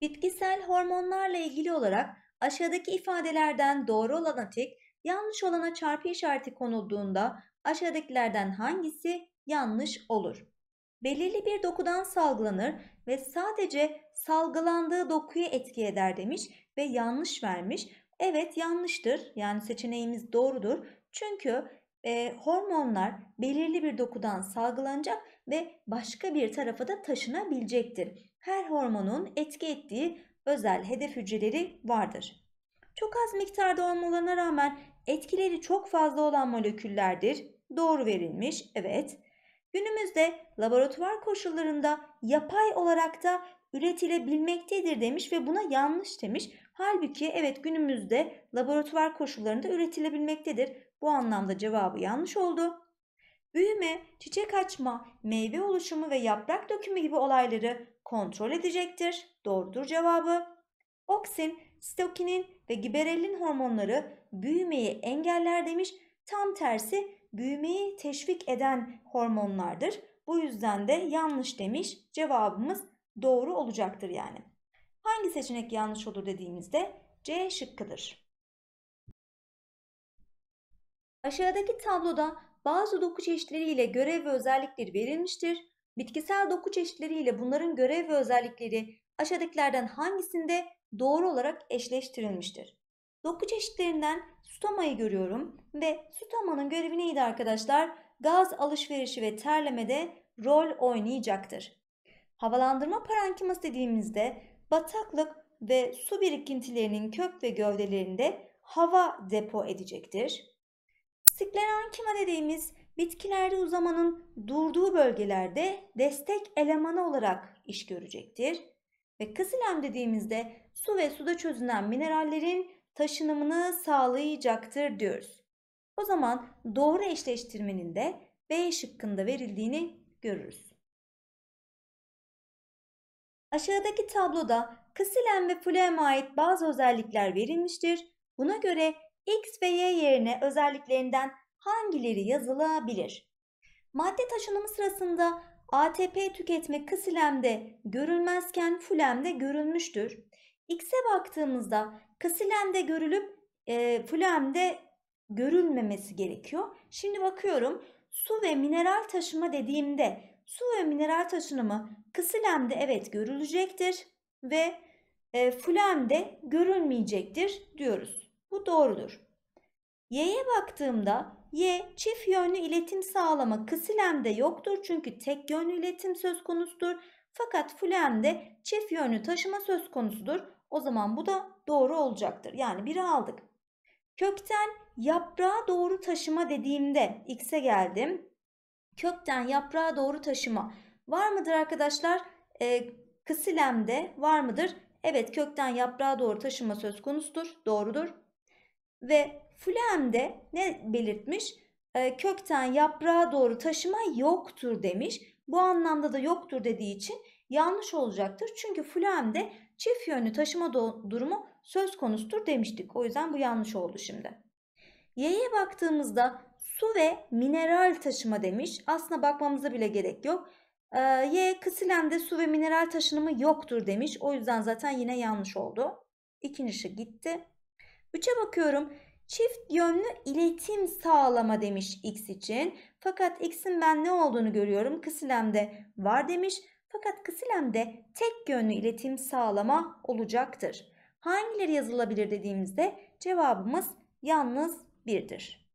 Bitkisel hormonlarla ilgili olarak aşağıdaki ifadelerden doğru olana tek, yanlış olana çarpı işareti konulduğunda aşağıdakilerden hangisi yanlış olur? Belirli bir dokudan salgılanır ve sadece salgılandığı dokuyu etki eder demiş ve yanlış vermiş. Evet yanlıştır yani seçeneğimiz doğrudur. Çünkü e, hormonlar belirli bir dokudan salgılanacak ve başka bir tarafa da taşınabilecektir her hormonun etki ettiği özel hedef hücreleri vardır. Çok az miktarda olmalarına rağmen etkileri çok fazla olan moleküllerdir. Doğru verilmiş, evet. Günümüzde laboratuvar koşullarında yapay olarak da üretilebilmektedir demiş ve buna yanlış demiş. Halbuki evet günümüzde laboratuvar koşullarında üretilebilmektedir. Bu anlamda cevabı yanlış oldu. Büyüme, çiçek açma, meyve oluşumu ve yaprak dökümü gibi olayları kontrol edecektir. Doğrudur cevabı. Oksin, sitokinin ve giberellin hormonları büyümeyi engeller demiş. Tam tersi büyümeyi teşvik eden hormonlardır. Bu yüzden de yanlış demiş. Cevabımız doğru olacaktır yani. Hangi seçenek yanlış olur dediğimizde C şıkkıdır. Aşağıdaki tabloda bazı doku çeşitleriyle görev ve özellikleri verilmiştir. Bitkisel doku çeşitleriyle bunların görev ve özellikleri aşağıdakilerden hangisinde doğru olarak eşleştirilmiştir? Doku çeşitlerinden stomayı görüyorum ve stomanın görevi neydi arkadaşlar? Gaz alışverişi ve terlemede rol oynayacaktır. Havalandırma parenkiması dediğimizde bataklık ve su birikintilerinin kök ve gövdelerinde hava depo edecektir. Sklerenkima dediğimiz bitkilerde uzamanın durduğu bölgelerde destek elemanı olarak iş görecektir. Ve kızilem dediğimizde su ve suda çözünen minerallerin taşınımını sağlayacaktır diyoruz. O zaman doğru eşleştirmenin de B şıkkında verildiğini görürüz. Aşağıdaki tabloda kasilen ve flüeme ait bazı özellikler verilmiştir. Buna göre X ve Y yerine özelliklerinden hangileri yazılabilir? Madde taşınımı sırasında ATP tüketme kısilemde görülmezken fulemde görülmüştür. X'e baktığımızda kısilemde görülüp e, fulemde görülmemesi gerekiyor. Şimdi bakıyorum su ve mineral taşıma dediğimde su ve mineral taşınımı kısilemde evet görülecektir ve e, fulemde görülmeyecektir diyoruz. Bu doğrudur. Y'ye baktığımda Y çift yönlü iletim sağlama kısilemde yoktur çünkü tek yönlü iletim söz konusudur. Fakat fulemde çift yönlü taşıma söz konusudur. O zaman bu da doğru olacaktır. Yani biri aldık. Kökten yaprağa doğru taşıma dediğimde x'e geldim. Kökten yaprağa doğru taşıma var mıdır arkadaşlar? E, kısilemde var mıdır? Evet kökten yaprağa doğru taşıma söz konusudur. Doğrudur. Ve Fülem de ne belirtmiş? E, kökten yaprağa doğru taşıma yoktur demiş. Bu anlamda da yoktur dediği için yanlış olacaktır. Çünkü Fülem'de çift yönlü taşıma durumu söz konusudur demiştik. O yüzden bu yanlış oldu şimdi. Y'ye baktığımızda su ve mineral taşıma demiş. Aslına bakmamıza bile gerek yok. Ee, y kısilemde su ve mineral taşınımı yoktur demiş. O yüzden zaten yine yanlış oldu. İkinci şık gitti. Üçe bakıyorum çift yönlü iletim sağlama demiş x için. Fakat x'in ben ne olduğunu görüyorum. Kısilemde var demiş. Fakat kısilemde tek yönlü iletim sağlama olacaktır. Hangileri yazılabilir dediğimizde cevabımız yalnız birdir.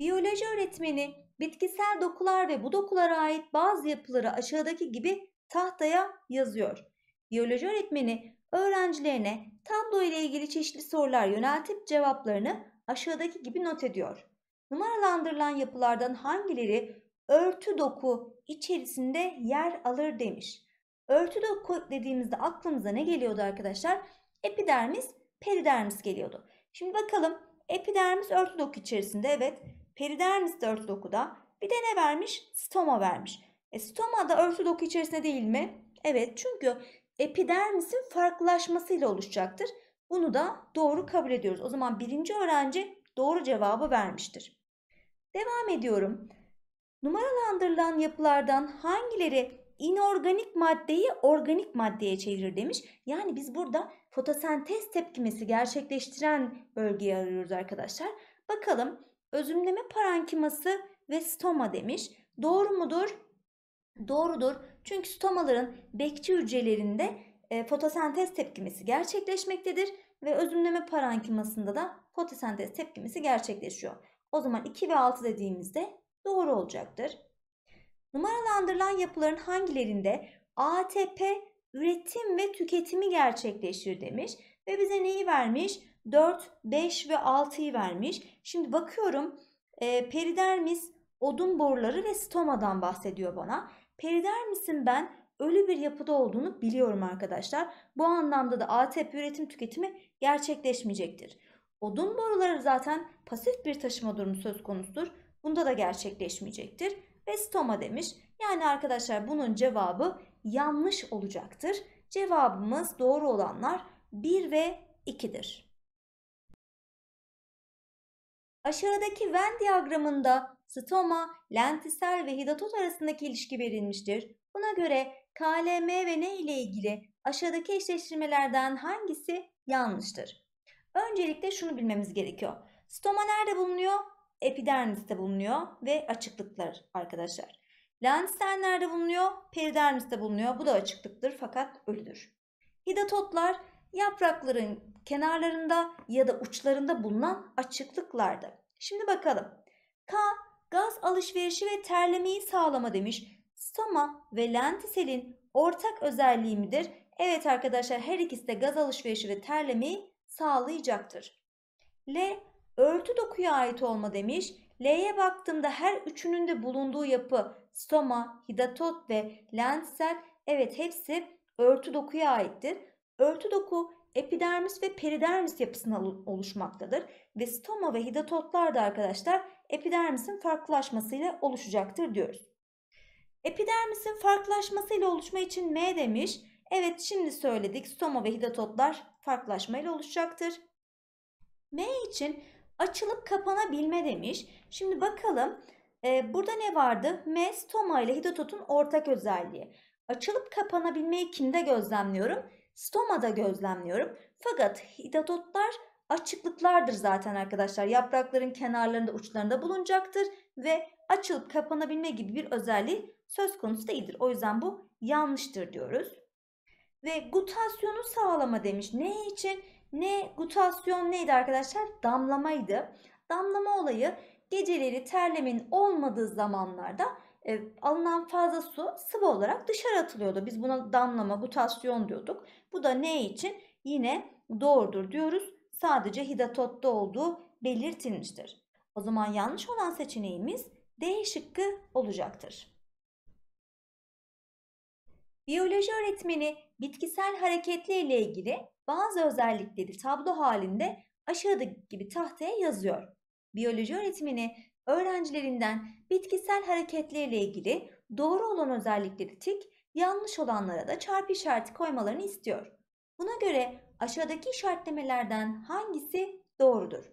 Biyoloji öğretmeni bitkisel dokular ve bu dokulara ait bazı yapıları aşağıdaki gibi tahtaya yazıyor. Biyoloji öğretmeni Öğrencilerine tablo ile ilgili çeşitli sorular yöneltip cevaplarını aşağıdaki gibi not ediyor. Numaralandırılan yapılardan hangileri örtü doku içerisinde yer alır demiş. Örtü doku dediğimizde aklımıza ne geliyordu arkadaşlar? Epidermis, peridermis geliyordu. Şimdi bakalım epidermis örtü doku içerisinde evet. Peridermis de örtü dokuda. Bir de ne vermiş? Stoma vermiş. E, stoma da örtü doku içerisinde değil mi? Evet çünkü epidermisin farklılaşmasıyla oluşacaktır. Bunu da doğru kabul ediyoruz. O zaman birinci öğrenci doğru cevabı vermiştir. Devam ediyorum. Numaralandırılan yapılardan hangileri inorganik maddeyi organik maddeye çevirir demiş. Yani biz burada fotosentez tepkimesi gerçekleştiren bölgeyi arıyoruz arkadaşlar. Bakalım özümleme parankiması ve stoma demiş. Doğru mudur? Doğrudur. Çünkü stomaların bekçi hücrelerinde e, fotosentez tepkimesi gerçekleşmektedir ve özümleme parankimasında da fotosentez tepkimesi gerçekleşiyor. O zaman 2 ve 6 dediğimizde doğru olacaktır. Numaralandırılan yapıların hangilerinde ATP üretim ve tüketimi gerçekleşir demiş ve bize neyi vermiş? 4, 5 ve 6'yı vermiş. Şimdi bakıyorum e, peridermis, odun boruları ve stomadan bahsediyor bana. Peri der misin ben ölü bir yapıda olduğunu biliyorum arkadaşlar. Bu anlamda da ATP üretim tüketimi gerçekleşmeyecektir. Odun boruları zaten pasif bir taşıma durumu söz konusudur. Bunda da gerçekleşmeyecektir. Ve stoma demiş. Yani arkadaşlar bunun cevabı yanlış olacaktır. Cevabımız doğru olanlar 1 ve 2'dir. Aşağıdaki Venn diyagramında stoma, lentisel ve hidatot arasındaki ilişki verilmiştir. Buna göre KLM ve ne ile ilgili aşağıdaki eşleştirmelerden hangisi yanlıştır? Öncelikle şunu bilmemiz gerekiyor. Stoma nerede bulunuyor? Epidermiste bulunuyor ve açıklıklar arkadaşlar. Lentisler nerede bulunuyor? Peridermiste bulunuyor. Bu da açıklıktır fakat ölüdür. Hidatotlar yaprakların kenarlarında ya da uçlarında bulunan açıklıklardı. Şimdi bakalım. K gaz alışverişi ve terlemeyi sağlama demiş. Stoma ve lentiselin ortak özelliği midir? Evet arkadaşlar her ikisi de gaz alışverişi ve terlemeyi sağlayacaktır. L. Örtü dokuya ait olma demiş. L'ye baktığımda her üçünün de bulunduğu yapı stoma, hidatot ve lentsel evet hepsi örtü dokuya aittir. Örtü doku epidermis ve peridermis yapısından oluşmaktadır ve stoma ve hidatotlar da arkadaşlar epidermisin farklılaşmasıyla oluşacaktır diyoruz. Epidermisin farklılaşmasıyla oluşma için M demiş. Evet şimdi söyledik stoma ve hidatotlar farklılaşmayla oluşacaktır. M için açılıp kapanabilme demiş. Şimdi bakalım e, burada ne vardı? M stoma ile hidatotun ortak özelliği. Açılıp kapanabilmeyi kimde gözlemliyorum? Stomada gözlemliyorum. Fakat hidototlar açıklıklardır zaten arkadaşlar. Yaprakların kenarlarında uçlarında bulunacaktır ve açılıp kapanabilme gibi bir özelliği söz konusu değildir. O yüzden bu yanlıştır diyoruz. Ve gutasyonu sağlama demiş. Ne için? Ne gutasyon neydi arkadaşlar? Damlamaydı. Damlama olayı geceleri terlemenin olmadığı zamanlarda e, alınan fazla su sıvı olarak dışarı atılıyordu. Biz buna damlama, gutasyon diyorduk. Bu da ne için? Yine doğrudur diyoruz sadece hidatot'ta olduğu belirtilmiştir. O zaman yanlış olan seçeneğimiz D şıkkı olacaktır. Biyoloji öğretmeni bitkisel hareketli ile ilgili bazı özellikleri tablo halinde aşağıdaki gibi tahtaya yazıyor. Biyoloji öğretmeni öğrencilerinden bitkisel hareketli ile ilgili doğru olan özellikleri tik, yanlış olanlara da çarpı işareti koymalarını istiyor. Buna göre Aşağıdaki işaretlemelerden hangisi doğrudur?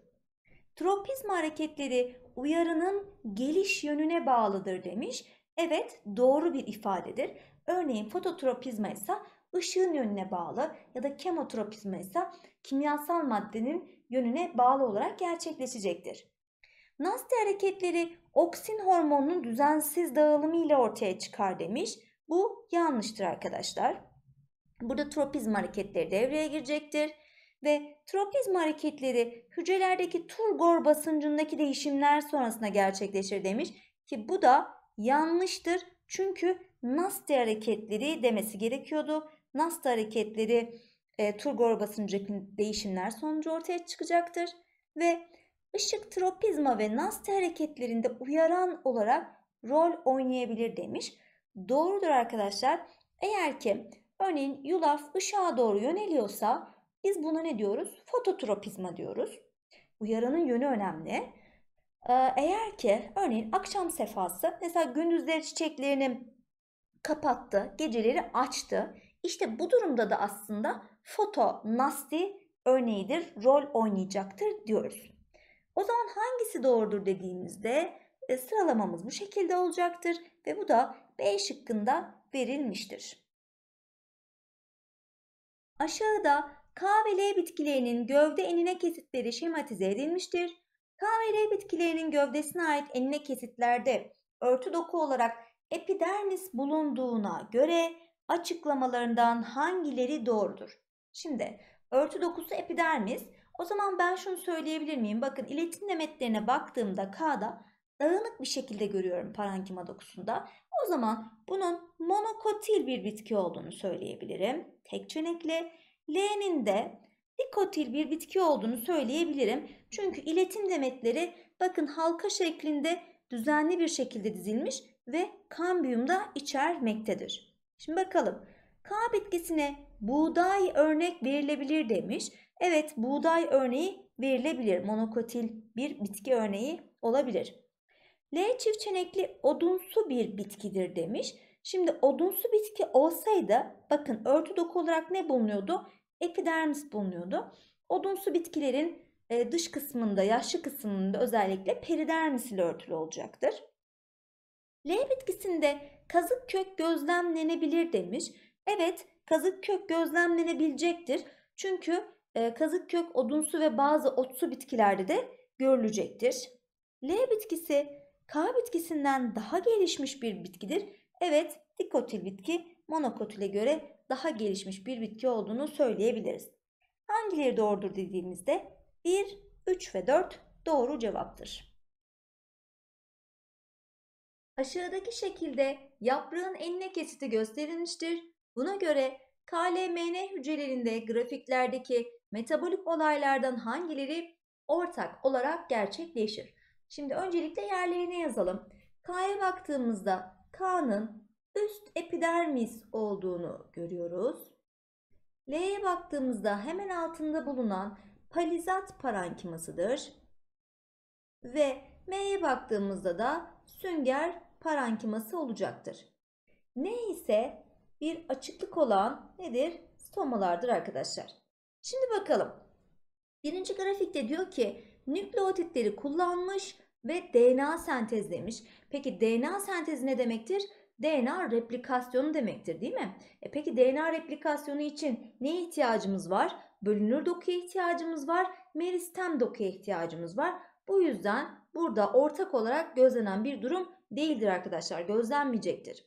Tropizma hareketleri uyarının geliş yönüne bağlıdır demiş. Evet doğru bir ifadedir. Örneğin fototropizma ise ışığın yönüne bağlı ya da kemotropizma ise kimyasal maddenin yönüne bağlı olarak gerçekleşecektir. Nasti hareketleri oksin hormonunun düzensiz dağılımı ile ortaya çıkar demiş. Bu yanlıştır arkadaşlar. Burada tropizm hareketleri devreye girecektir ve tropizma hareketleri hücrelerdeki turgor basıncındaki değişimler sonrasında gerçekleşir demiş ki bu da yanlıştır. Çünkü nasti hareketleri demesi gerekiyordu. Nasti hareketleri e, turgor basıncındaki değişimler sonucu ortaya çıkacaktır ve ışık tropizma ve nasti hareketlerinde uyaran olarak rol oynayabilir demiş. Doğrudur arkadaşlar. Eğer ki Örneğin yulaf ışığa doğru yöneliyorsa biz buna ne diyoruz? Fototropizma diyoruz. Uyaranın yönü önemli. Ee, eğer ki örneğin akşam sefası mesela gündüzleri çiçeklerini kapattı, geceleri açtı. İşte bu durumda da aslında fotonasti örneğidir, rol oynayacaktır diyoruz. O zaman hangisi doğrudur dediğimizde e, sıralamamız bu şekilde olacaktır ve bu da B şıkkında verilmiştir. Aşağıda K ve L bitkilerinin gövde enine kesitleri şematize edilmiştir. K ve L bitkilerinin gövdesine ait enine kesitlerde örtü doku olarak epidermis bulunduğuna göre açıklamalarından hangileri doğrudur? Şimdi örtü dokusu epidermis. O zaman ben şunu söyleyebilir miyim? Bakın iletim demetlerine baktığımda K'da dağınık bir şekilde görüyorum parankima dokusunda. O zaman bunun monokotil bir bitki olduğunu söyleyebilirim. Tek çenekli. L'nin de dikotil bir bitki olduğunu söyleyebilirim. Çünkü iletim demetleri bakın halka şeklinde düzenli bir şekilde dizilmiş ve kambiyumda içermektedir. Şimdi bakalım. K bitkisine buğday örnek verilebilir demiş. Evet buğday örneği verilebilir. Monokotil bir bitki örneği olabilir. L çift çenekli odunsu bir bitkidir demiş. Şimdi odunsu bitki olsaydı bakın örtü doku olarak ne bulunuyordu? Epidermis bulunuyordu. Odunsu bitkilerin e, dış kısmında, yaşlı kısmında özellikle peridermis ile örtülü olacaktır. L bitkisinde kazık kök gözlemlenebilir demiş. Evet, kazık kök gözlemlenebilecektir. Çünkü e, kazık kök odunsu ve bazı otsu bitkilerde de görülecektir. L bitkisi K bitkisinden daha gelişmiş bir bitkidir. Evet dikotil bitki monokotile göre daha gelişmiş bir bitki olduğunu söyleyebiliriz. Hangileri doğrudur dediğimizde 1, 3 ve 4 doğru cevaptır. Aşağıdaki şekilde yaprağın enine kesiti gösterilmiştir. Buna göre KLMN hücrelerinde grafiklerdeki metabolik olaylardan hangileri ortak olarak gerçekleşir? Şimdi öncelikle yerlerine yazalım. K'ya baktığımızda K'nın üst epidermis olduğunu görüyoruz. L'ye baktığımızda hemen altında bulunan palizat parankimasıdır. Ve M'ye baktığımızda da sünger parankiması olacaktır. Ne ise bir açıklık olan nedir? Stomalardır arkadaşlar. Şimdi bakalım. Birinci grafikte diyor ki nükleotitleri kullanmış ve DNA sentezlemiş. Peki DNA sentezi ne demektir? DNA replikasyonu demektir değil mi? E peki DNA replikasyonu için neye ihtiyacımız var? Bölünür dokuya ihtiyacımız var, meristem dokuya ihtiyacımız var. Bu yüzden burada ortak olarak gözlenen bir durum değildir arkadaşlar, gözlenmeyecektir.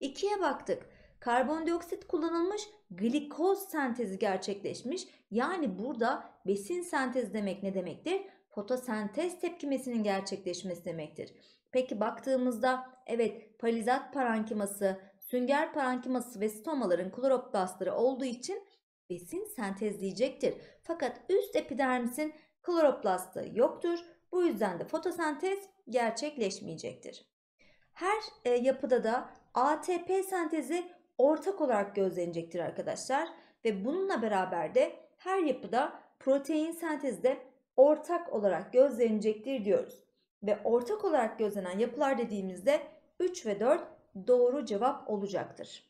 İkiye baktık. Karbondioksit kullanılmış, glikoz sentezi gerçekleşmiş. Yani burada besin sentezi demek ne demektir? fotosentez tepkimesinin gerçekleşmesi demektir. Peki baktığımızda evet palizat parankiması, sünger parankiması ve stomaların kloroplastları olduğu için besin sentezleyecektir. Fakat üst epidermisin kloroplastı yoktur. Bu yüzden de fotosentez gerçekleşmeyecektir. Her e, yapıda da ATP sentezi ortak olarak gözlenecektir arkadaşlar ve bununla beraber de her yapıda protein sentezi de ortak olarak gözlenecektir diyoruz. Ve ortak olarak gözlenen yapılar dediğimizde 3 ve 4 doğru cevap olacaktır.